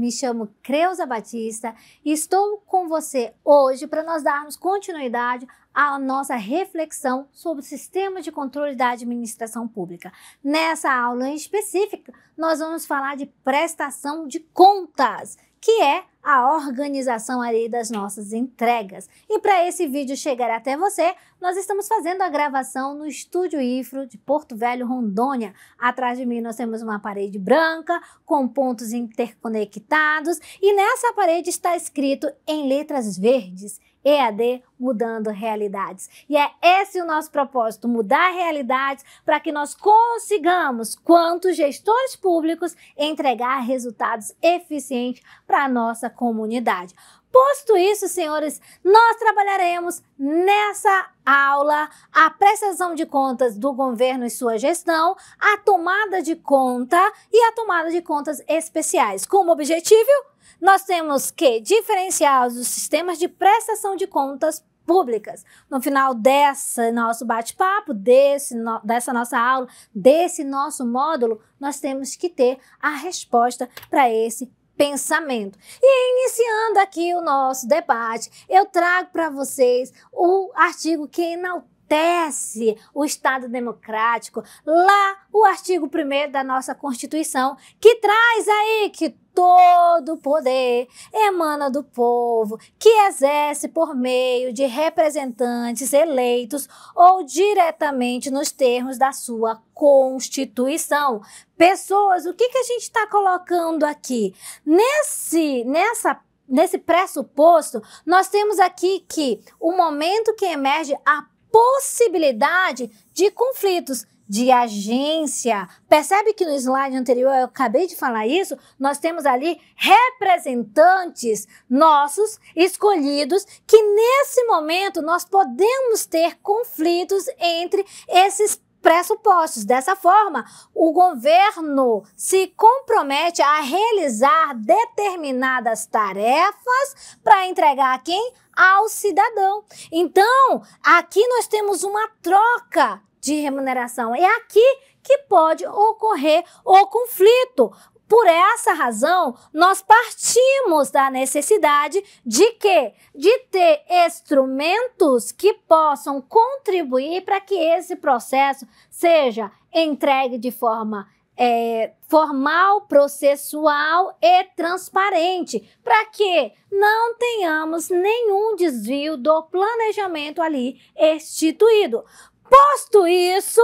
Me chamo Creuza Batista e estou com você hoje para nós darmos continuidade à nossa reflexão sobre o sistema de controle da administração pública. Nessa aula em específica, nós vamos falar de prestação de contas que é a organização ali das nossas entregas. E para esse vídeo chegar até você, nós estamos fazendo a gravação no Estúdio Ifro de Porto Velho, Rondônia. Atrás de mim nós temos uma parede branca com pontos interconectados e nessa parede está escrito em letras verdes EAD mudando realidades. E é esse o nosso propósito, mudar realidades para que nós consigamos, quanto gestores públicos, entregar resultados eficientes para a nossa comunidade. Posto isso, senhores, nós trabalharemos nessa aula a prestação de contas do governo e sua gestão, a tomada de conta e a tomada de contas especiais. Como objetivo, nós temos que diferenciar os sistemas de prestação de contas públicas. No final desse nosso bate-papo, desse no, dessa nossa aula, desse nosso módulo, nós temos que ter a resposta para esse pensamento. E iniciando aqui o nosso debate, eu trago para vocês o artigo que enaltece acontece o Estado Democrático, lá o artigo 1 da nossa Constituição, que traz aí que todo o poder emana do povo, que exerce por meio de representantes eleitos ou diretamente nos termos da sua Constituição. Pessoas, o que, que a gente está colocando aqui? Nesse, nessa nesse pressuposto, nós temos aqui que o momento que emerge a possibilidade de conflitos de agência. Percebe que no slide anterior eu acabei de falar isso? Nós temos ali representantes nossos escolhidos que nesse momento nós podemos ter conflitos entre esses pressupostos. Dessa forma, o governo se compromete a realizar determinadas tarefas para entregar a quem? ao cidadão. Então, aqui nós temos uma troca de remuneração. É aqui que pode ocorrer o conflito. Por essa razão, nós partimos da necessidade de que de ter instrumentos que possam contribuir para que esse processo seja entregue de forma é, formal, processual e transparente, para que não tenhamos nenhum desvio do planejamento ali instituído. Posto isso,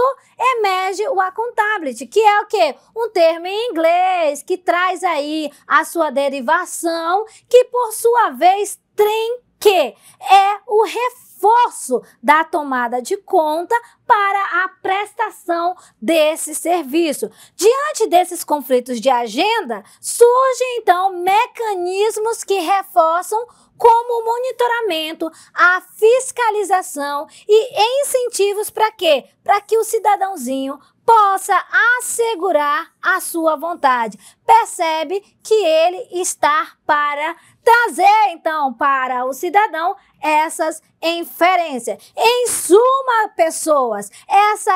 emerge o accountability, que é o quê? Um termo em inglês que traz aí a sua derivação, que por sua vez tem que é o reforço da tomada de conta para a prestação desse serviço. Diante desses conflitos de agenda, surgem então mecanismos que reforçam como o monitoramento, a fiscalização e incentivos para quê? Para que o cidadãozinho possa assegurar a sua vontade. Percebe que ele está para trazer então para o cidadão essas inferências. Em suma, pessoas, essa,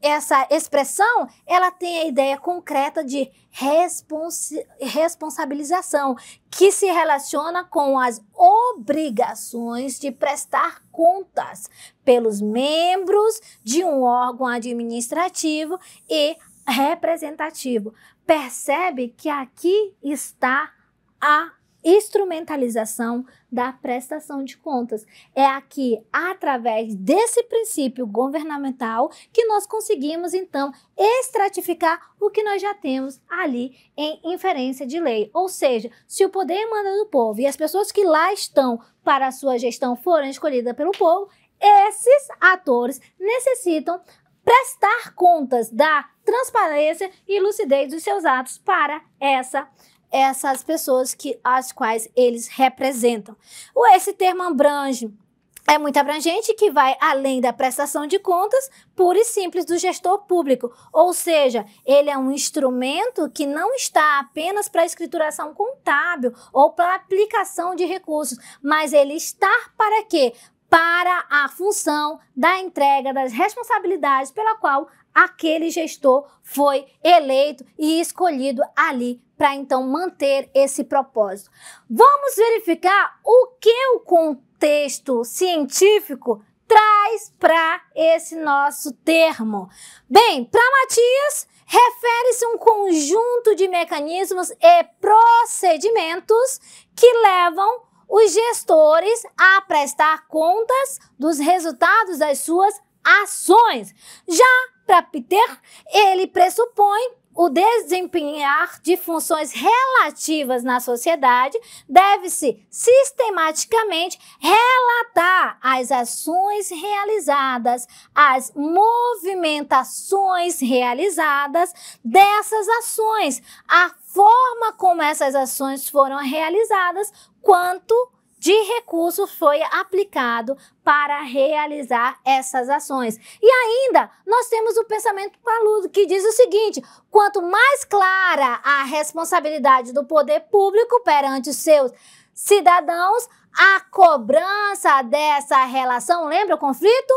essa expressão ela tem a ideia concreta de respons responsabilização, que se relaciona com as obrigações de prestar contas pelos membros de um órgão administrativo e representativo. Percebe que aqui está a instrumentalização da prestação de contas. É aqui, através desse princípio governamental, que nós conseguimos então estratificar o que nós já temos ali em inferência de lei. Ou seja, se o poder manda do povo e as pessoas que lá estão para a sua gestão foram escolhidas pelo povo, esses atores necessitam prestar contas da transparência e lucidez dos seus atos para essa essas pessoas que as quais eles representam. O esse termo abrange é muito abrangente que vai além da prestação de contas pura e simples do gestor público, ou seja, ele é um instrumento que não está apenas para escrituração contábil ou para aplicação de recursos, mas ele está para quê? para a função da entrega das responsabilidades pela qual aquele gestor foi eleito e escolhido ali para então manter esse propósito. Vamos verificar o que o contexto científico traz para esse nosso termo. Bem, para Matias, refere-se a um conjunto de mecanismos e procedimentos que levam os gestores a prestar contas dos resultados das suas ações. Já para Peter, ele pressupõe o desempenhar de funções relativas na sociedade deve-se sistematicamente relatar as ações realizadas, as movimentações realizadas dessas ações, a forma como essas ações foram realizadas, quanto de recurso foi aplicado para realizar essas ações. E ainda, nós temos o pensamento paludo, que diz o seguinte: quanto mais clara a responsabilidade do poder público perante os seus cidadãos, a cobrança dessa relação, lembra o conflito?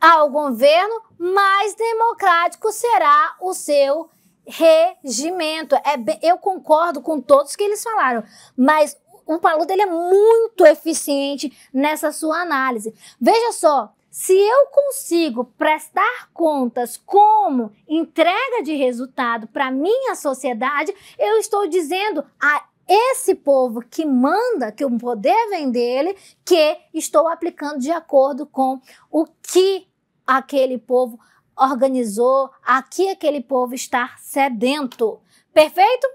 Ao governo, mais democrático será o seu regimento. É, eu concordo com todos que eles falaram, mas um paludo ele é muito eficiente nessa sua análise. Veja só, se eu consigo prestar contas como entrega de resultado para minha sociedade, eu estou dizendo a esse povo que manda, que o poder vem dele, que estou aplicando de acordo com o que aquele povo organizou, aqui aquele povo está sedento. Perfeito?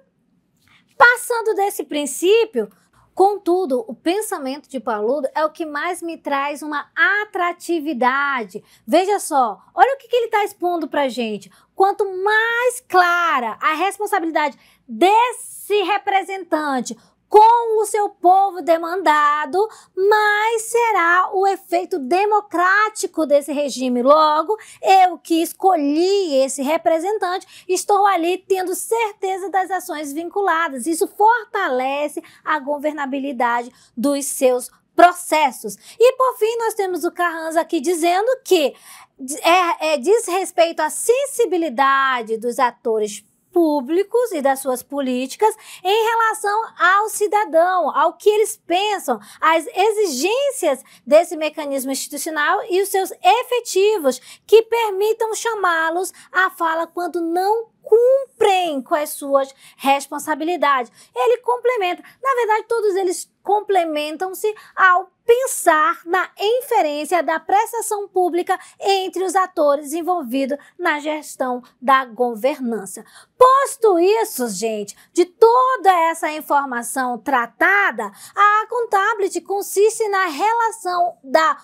Passando desse princípio, Contudo, o pensamento de Paludo é o que mais me traz uma atratividade. Veja só, olha o que, que ele está expondo para gente. Quanto mais clara a responsabilidade desse representante, com o seu povo demandado, mas será o efeito democrático desse regime. Logo, eu que escolhi esse representante, estou ali tendo certeza das ações vinculadas. Isso fortalece a governabilidade dos seus processos. E por fim, nós temos o Carranza aqui dizendo que é, é, diz respeito à sensibilidade dos atores públicos e das suas políticas em relação ao cidadão, ao que eles pensam, às exigências desse mecanismo institucional e os seus efetivos que permitam chamá-los à fala quando não cumprem com as suas responsabilidades. Ele complementa, na verdade, todos eles complementam-se ao pensar na inferência da prestação pública entre os atores envolvidos na gestão da governança. Posto isso, gente, de toda essa informação tratada, a Accountability consiste na relação da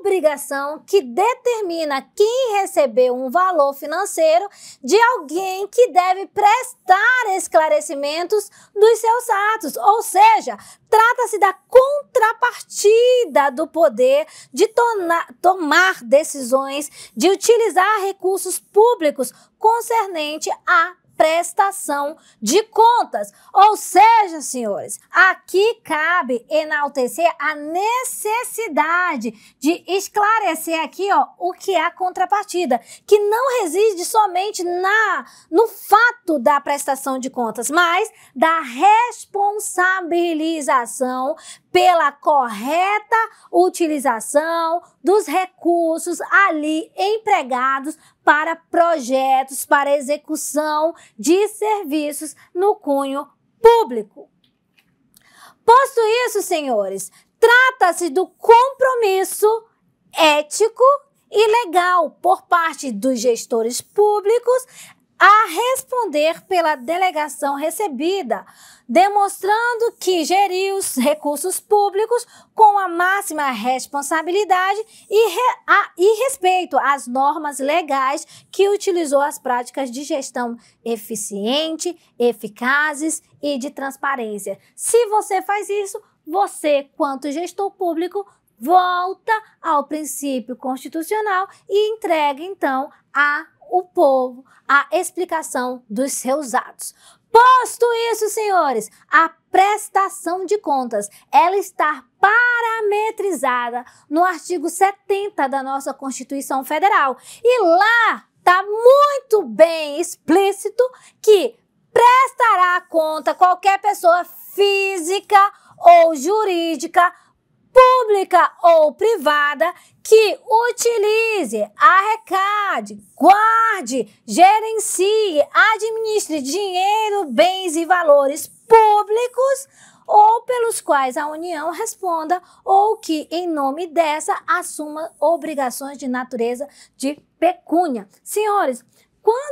obrigação que determina quem recebeu um valor financeiro de alguém que deve prestar esclarecimentos dos seus atos, ou seja, trata-se da contrapartida do poder de tomar decisões, de utilizar recursos públicos concernente a prestação de contas. Ou seja, senhores, aqui cabe enaltecer a necessidade de esclarecer aqui, ó, o que é a contrapartida, que não reside somente na no fato da prestação de contas, mas da responsabilização pela correta utilização dos recursos ali empregados para projetos, para execução de serviços no cunho público. Posto isso, senhores, trata-se do compromisso ético e legal por parte dos gestores públicos a responder pela delegação recebida, demonstrando que geriu os recursos públicos com a máxima responsabilidade e, re, a, e respeito às normas legais que utilizou as práticas de gestão eficiente, eficazes e de transparência. Se você faz isso, você, quanto gestor público, volta ao princípio constitucional e entrega então a o povo a explicação dos seus atos. Posto isso, senhores, a prestação de contas, ela está parametrizada no artigo 70 da nossa Constituição Federal. E lá está muito bem explícito que prestará conta qualquer pessoa física ou jurídica pública ou privada que utilize, arrecade, guarde, gerencie, administre dinheiro, bens e valores públicos ou pelos quais a União responda ou que, em nome dessa, assuma obrigações de natureza de pecúnia. Senhores,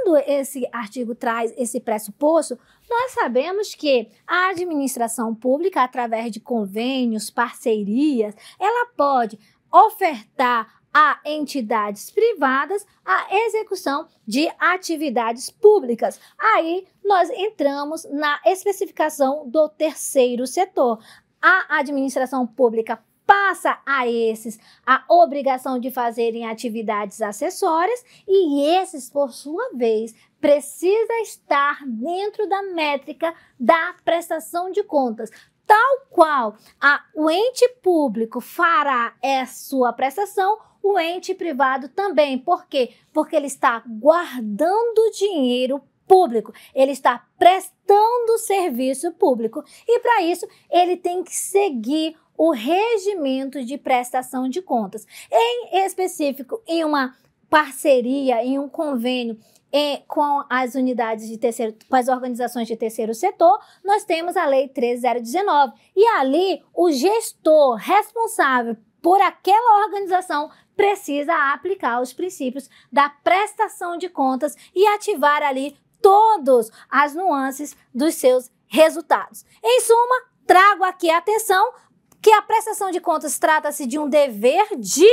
quando esse artigo traz esse pressuposto, nós sabemos que a administração pública, através de convênios, parcerias, ela pode ofertar a entidades privadas a execução de atividades públicas. Aí nós entramos na especificação do terceiro setor. A administração pública passa a esses a obrigação de fazerem atividades acessórias e esses, por sua vez, precisa estar dentro da métrica da prestação de contas. Tal qual a, o ente público fará a é sua prestação, o ente privado também. Por quê? Porque ele está guardando dinheiro público, ele está prestando serviço público. E para isso, ele tem que seguir o regimento de prestação de contas, em específico em uma parceria, em um convênio é, com as unidades de terceiro, com as organizações de terceiro setor, nós temos a Lei 13019. E ali o gestor responsável por aquela organização precisa aplicar os princípios da prestação de contas e ativar ali todas as nuances dos seus resultados. Em suma, trago aqui a atenção que a prestação de contas trata-se de um dever de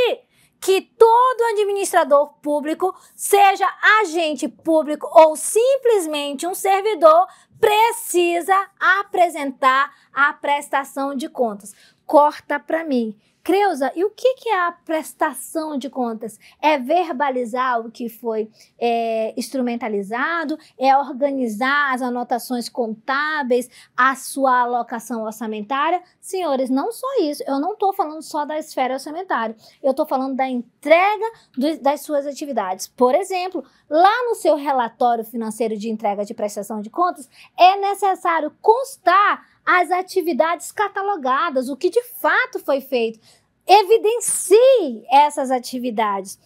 que todo administrador público, seja agente público ou simplesmente um servidor, precisa apresentar a prestação de contas. Corta para mim. Creuza, e o que, que é a prestação de contas? É verbalizar o que foi é, instrumentalizado? É organizar as anotações contábeis, a sua alocação orçamentária? Senhores, não só isso. Eu não estou falando só da esfera orçamentária. Eu estou falando da entrega do, das suas atividades. Por exemplo, lá no seu relatório financeiro de entrega de prestação de contas, é necessário constar as atividades catalogadas, o que de fato foi feito. Evidencie essas atividades.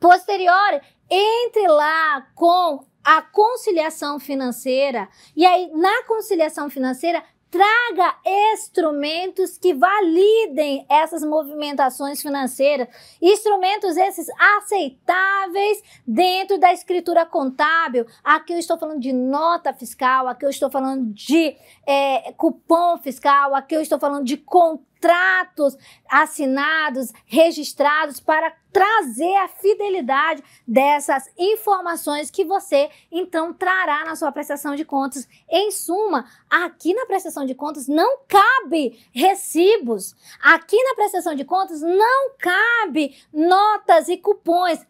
Posterior, entre lá com a conciliação financeira. E aí, na conciliação financeira, traga instrumentos que validem essas movimentações financeiras, instrumentos esses aceitáveis dentro da escritura contábil. Aqui eu estou falando de nota fiscal, aqui eu estou falando de é, cupom fiscal, aqui eu estou falando de contrato contratos assinados, registrados para trazer a fidelidade dessas informações que você então trará na sua prestação de contas. Em suma, aqui na prestação de contas não cabe recibos. Aqui na prestação de contas não cabe notas e cupons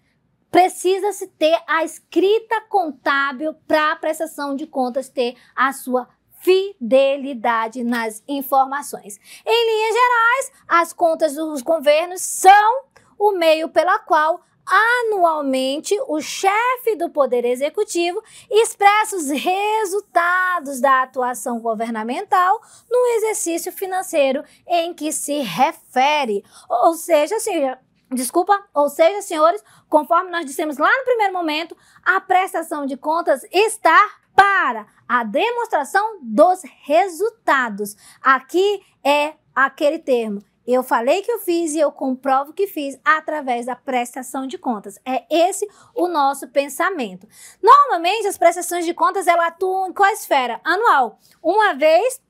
precisa-se ter a escrita contábil para a prestação de contas ter a sua fidelidade nas informações. Em linhas gerais, as contas dos governos são o meio pela qual anualmente o chefe do Poder Executivo expressa os resultados da atuação governamental no exercício financeiro em que se refere. Ou seja, senhor, Desculpa, ou seja, senhores, conforme nós dissemos lá no primeiro momento, a prestação de contas está para a demonstração dos resultados. Aqui é aquele termo. Eu falei que eu fiz e eu comprovo que fiz através da prestação de contas. É esse o nosso pensamento. Normalmente as prestações de contas ela atuam em qual esfera? Anual. Uma vez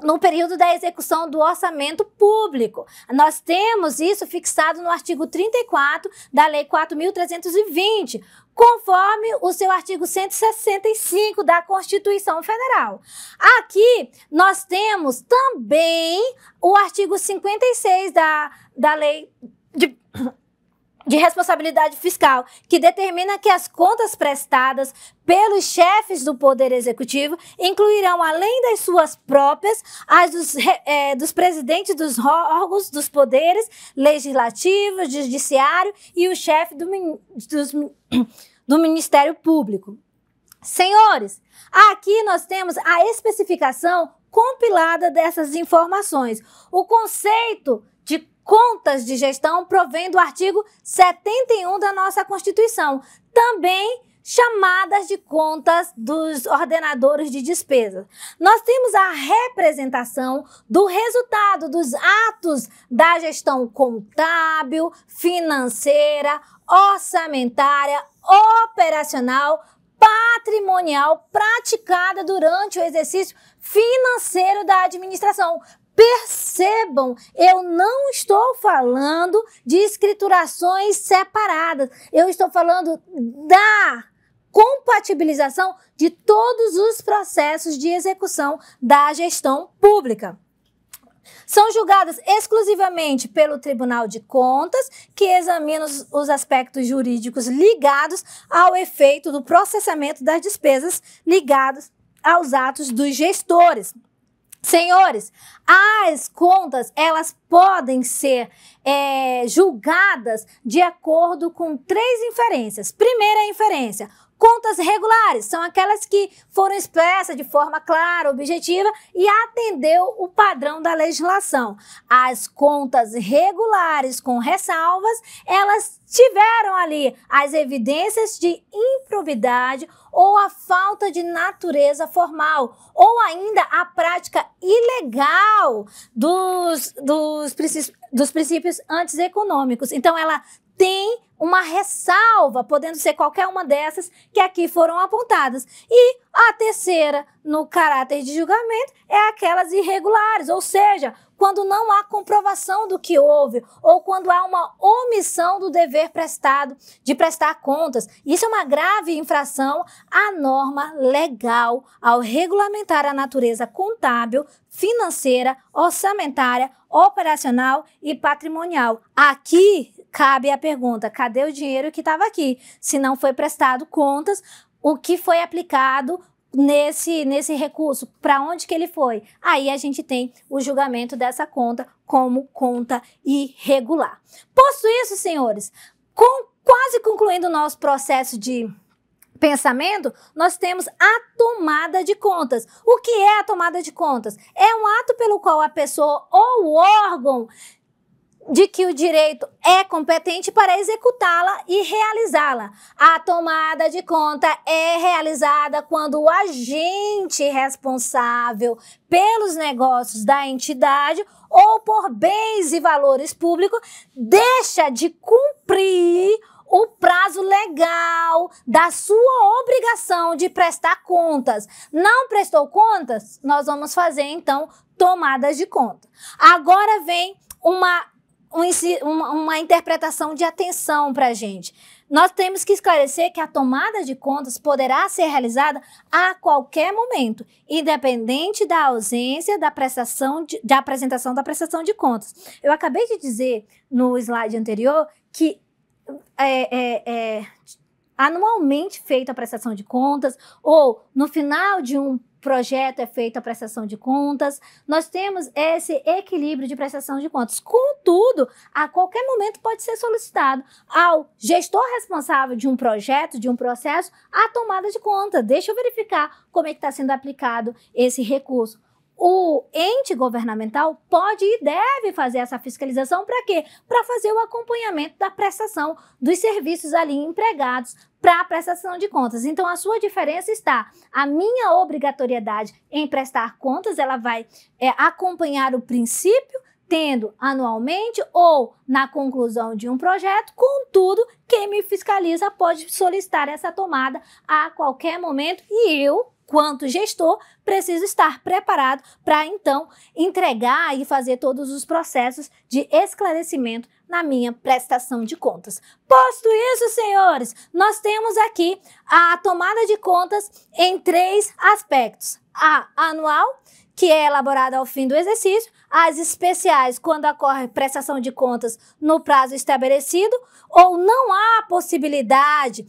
no período da execução do orçamento público. Nós temos isso fixado no artigo 34 da Lei 4.320, conforme o seu artigo 165 da Constituição Federal. Aqui nós temos também o artigo 56 da, da Lei de de responsabilidade fiscal, que determina que as contas prestadas pelos chefes do Poder Executivo incluirão, além das suas próprias, as dos, é, dos presidentes dos órgãos dos poderes legislativo, judiciário e o chefe do, dos, do Ministério Público. Senhores, aqui nós temos a especificação compilada dessas informações. O conceito contas de gestão provém do artigo 71 da nossa Constituição, também chamadas de contas dos ordenadores de despesa. Nós temos a representação do resultado dos atos da gestão contábil, financeira, orçamentária, operacional, patrimonial praticada durante o exercício financeiro da administração, Percebam, eu não estou falando de escriturações separadas. Eu estou falando da compatibilização de todos os processos de execução da gestão pública. São julgadas exclusivamente pelo Tribunal de Contas, que examina os, aspectos jurídicos ligados ao efeito do processamento das despesas ligadas aos atos dos gestores. Senhores, as contas elas podem ser é, julgadas de acordo com três inferências. Primeira inferência, Contas regulares são aquelas que foram expressas de forma clara, objetiva e atendeu o padrão da legislação. As contas regulares com ressalvas, elas tiveram ali as evidências de improbidade ou a falta de natureza formal, ou ainda a prática ilegal dos, dos, princípios, dos princípios antieconômicos. Então, ela tem uma ressalva, podendo ser qualquer uma dessas que aqui foram apontadas. E a terceira, no caráter de julgamento, é aquelas irregulares, ou seja, quando não há comprovação do que houve ou quando há uma omissão do dever prestado de prestar contas. Isso é uma grave infração à norma legal ao regulamentar a natureza contábil, financeira, orçamentária, operacional e patrimonial. Aqui cabe a pergunta: cadê o dinheiro que estava aqui? Se não foi prestado contas, o que foi aplicado nesse, nesse recurso, para onde que ele foi? Aí a gente tem o julgamento dessa conta como conta irregular. Posto isso, senhores, com, quase concluindo o nosso processo de pensamento, nós temos a tomada de contas. O que é a tomada de contas? É um ato pelo qual a pessoa ou o órgão de que o direito é competente para executá-la e realizá-la. A tomada de conta é realizada quando o agente responsável pelos negócios da entidade ou por bens e valores públicos deixa de cumprir o prazo legal da sua obrigação de prestar contas. Não prestou contas? Nós vamos fazer então tomadas de conta. Agora vem uma um, uma, uma interpretação de atenção para a gente. Nós temos que esclarecer que a tomada de contas poderá ser realizada a qualquer momento, independente da ausência da prestação de, da apresentação da prestação de contas. Eu acabei de dizer no slide anterior que é, é, é, anualmente feita a prestação de contas ou no final de um projeto é feito a prestação de contas. Nós temos esse equilíbrio de prestação de contas. Contudo, a qualquer momento pode ser solicitado ao gestor responsável de um projeto, de um processo, a tomada de conta. Deixa eu verificar como é que está sendo aplicado esse recurso o ente governamental pode e deve fazer essa fiscalização para quê? Para fazer o acompanhamento da prestação dos serviços ali empregados para a prestação de contas. Então, a sua diferença está a minha obrigatoriedade em prestar contas, ela vai é, acompanhar o princípio tendo anualmente ou na conclusão de um projeto, contudo, quem me fiscaliza pode solicitar essa tomada a qualquer momento e eu, quanto gestor, preciso estar preparado para então entregar e fazer todos os processos de esclarecimento na minha prestação de contas. Posto isso, senhores, nós temos aqui a tomada de contas em três aspectos: a anual, que é elaborada ao fim do exercício, as especiais, quando ocorre prestação de contas no prazo estabelecido, ou não há possibilidade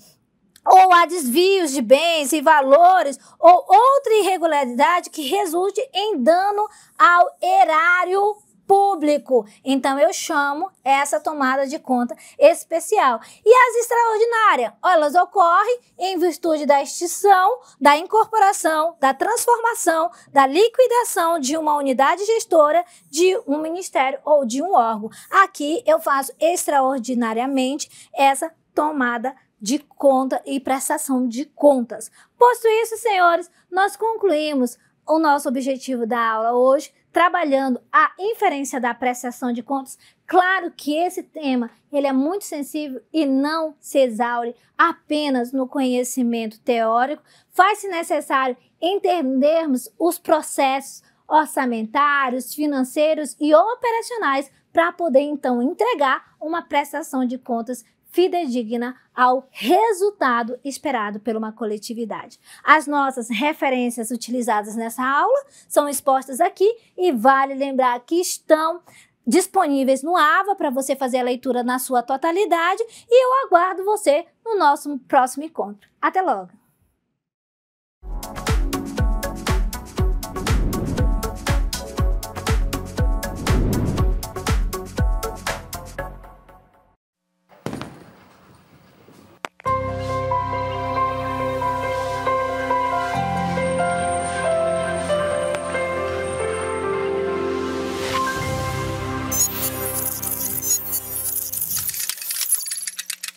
ou há desvios de bens e valores ou outra irregularidade que resulte em dano ao erário público. Então eu chamo essa tomada de conta especial. E as extraordinárias, elas ocorrem em virtude da extinção, da incorporação, da transformação, da liquidação de uma unidade gestora, de um ministério ou de um órgão. Aqui eu faço extraordinariamente essa tomada de conta e prestação de contas. Posto isso, senhores, nós concluímos o nosso objetivo da aula hoje, trabalhando a inferência da prestação de contas. Claro que esse tema ele é muito sensível e não se exaure apenas no conhecimento teórico. Faz-se necessário entendermos os processos orçamentários, financeiros e operacionais para poder então entregar uma prestação de contas fidedigna ao resultado esperado por uma coletividade. As nossas referências utilizadas nessa aula são expostas aqui e vale lembrar que estão disponíveis no AVA para você fazer a leitura na sua totalidade e eu aguardo você no nosso próximo encontro. Até logo!